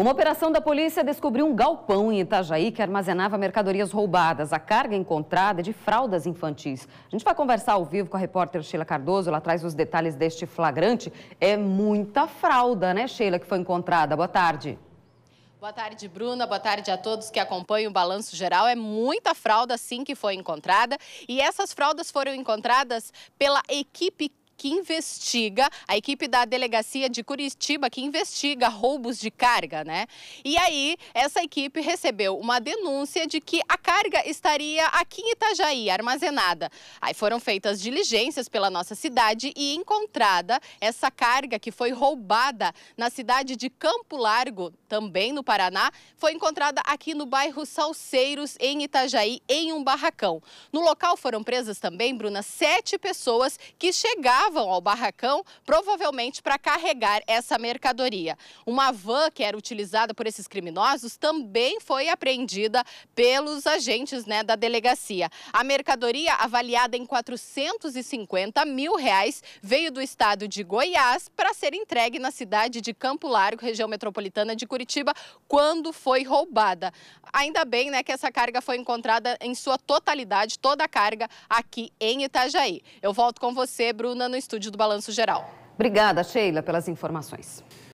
Uma operação da polícia descobriu um galpão em Itajaí que armazenava mercadorias roubadas. A carga encontrada é de fraldas infantis. A gente vai conversar ao vivo com a repórter Sheila Cardoso. Ela traz os detalhes deste flagrante. É muita fralda, né, Sheila, que foi encontrada. Boa tarde. Boa tarde, Bruna. Boa tarde a todos que acompanham o Balanço Geral. É muita fralda, sim, que foi encontrada. E essas fraldas foram encontradas pela equipe que investiga, a equipe da delegacia de Curitiba que investiga roubos de carga, né? E aí, essa equipe recebeu uma denúncia de que a carga estaria aqui em Itajaí, armazenada. Aí foram feitas diligências pela nossa cidade e encontrada essa carga que foi roubada na cidade de Campo Largo, também no Paraná, foi encontrada aqui no bairro Salseiros, em Itajaí, em um barracão. No local foram presas também, Bruna, sete pessoas que chegavam chegavam ao barracão, provavelmente para carregar essa mercadoria. Uma van que era utilizada por esses criminosos também foi apreendida pelos agentes né, da delegacia. A mercadoria, avaliada em 450 mil reais, veio do estado de Goiás para ser entregue na cidade de Campo Largo, região metropolitana de Curitiba, quando foi roubada. Ainda bem né, que essa carga foi encontrada em sua totalidade, toda a carga, aqui em Itajaí. Eu volto com você, Bruna, no estúdio do Balanço Geral. Obrigada, Sheila, pelas informações.